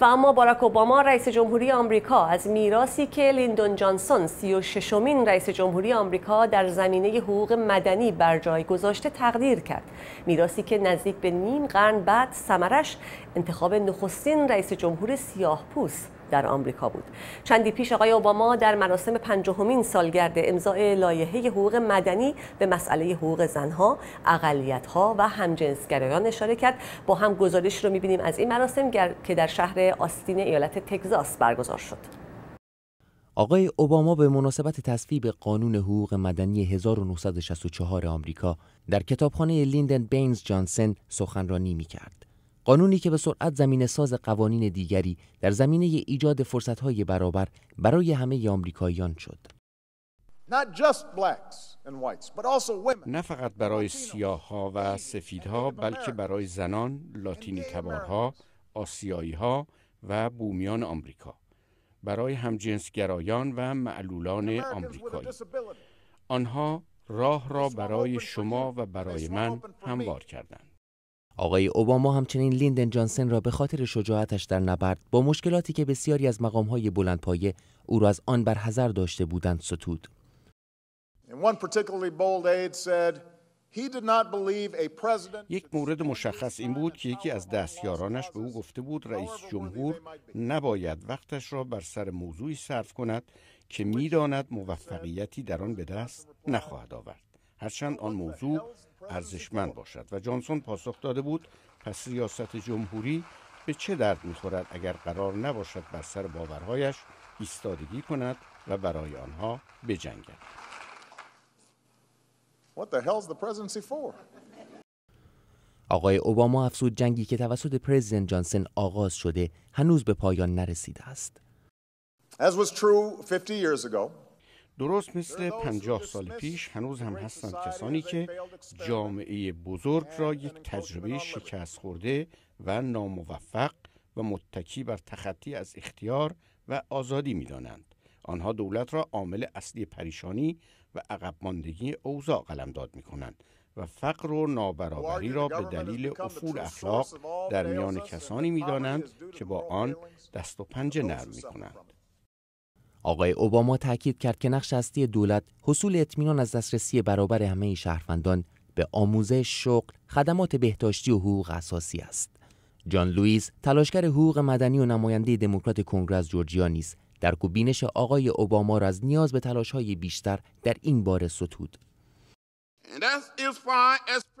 و اما باراک اوباما رئیس جمهوری آمریکا از میراثی که لیندون جانسون سی و رئیس جمهوری آمریکا در زمینه حقوق مدنی بر جای گذاشته تقدیر کرد میراثی که نزدیک به نیم قرن بعد سمرش انتخاب نخستین رئیس جمهور سیاه پوست در آمریکا بود چندی پیش آقای اوباما در مراسم پنجاهمین سالگرد امضای لایحه حقوق مدنی به مسئله حقوق زنها اقلیتها و همجنسگرایان اشاره کرد با هم گزارش رو میبینیم از این مراسم که در شهر آستین ایالت تگزاس برگزار شد آقای اوباما به مناسبت تصویب قانون حقوق مدنی 1964 آمریکا در کتابخانه لیندن بینز جانسن سخنرانی میکرد. قانونی که به سرعت زمین ساز قوانین دیگری در زمینه ایجاد فرصتهای برابر برای همه آمریکاییان شد. نه فقط برای سیاه ها و سفیدها بلکه برای زنان، لاتینی تبارها، آسیایی ها و بومیان آمریکا. برای همجنسگرایان و معلولان آمریکایی. آنها راه را برای شما و برای من هموار کردند. آقای اوباما همچنین لیندن جانسن را به خاطر شجاعتش در نبرد با مشکلاتی که بسیاری از مقامهای بلندپایه او را از آن حذر داشته بودند ستود. یک مورد مشخص این بود که یکی از دستیارانش به او گفته بود رئیس جمهور نباید وقتش را بر سر موضوعی صرف کند که میداند موفقیتی در آن به دست نخواهد آورد هرچند آن موضوع ارزشمند باشد و جانسون پاسخ داده بود پس ریاست جمهوری به چه درد میخورد اگر قرار نباشد بر سر باورهایش ایستادگی کند و برای آنها بجنگد What آقای اوباما افسود جنگی که توسط پرزیدنت جانسن آغاز شده هنوز به پایان نرسیده است. درست مثل پنجاه سال پیش هنوز هم هستند کسانی که جامعه بزرگ را یک تجربه شکست خورده و ناموفق و متکی بر تخطی از اختیار و آزادی می دانند. آنها دولت را عامل اصلی پریشانی و عقب ماندگی اوضاع قلمداد می کنند و فقر و نابرابری را به دلیل افول اخلاق در میان کسانی می دانند که با آن دست و پنجه نرم می کنند. آقای اوباما تاکید کرد که نقش اصلی دولت حصول اطمینان از دسترسی برابر همه شهروندان به آموزش، شغل، خدمات بهداشتی و حقوق اساسی است. جان لوئیس تلاشگر حقوق مدنی و نماینده دموکرات کنگره از جورجیا نیز در بینش آقای اوباما را از نیاز به تلاش‌های بیشتر در این باره ستود.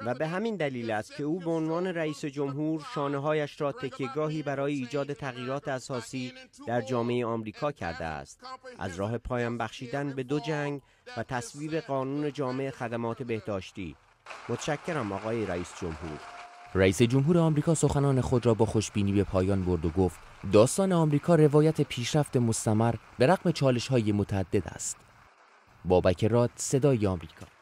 و به همین دلیل است که او به عنوان رئیس جمهور شانه هایش را تکیگاهی برای ایجاد تغییرات اساسی در جامعه آمریکا کرده است از راه پایان بخشیدن به دو جنگ و تصویب قانون جامعه خدمات بهداشتی متشکرم آقای رئیس جمهور رئیس جمهور آمریکا سخنان خود را با خوشبینی به پایان برد و گفت داستان آمریکا روایت پیشرفت مستمر به رغم چالش های متعدد است بابک راد صدای آمریکا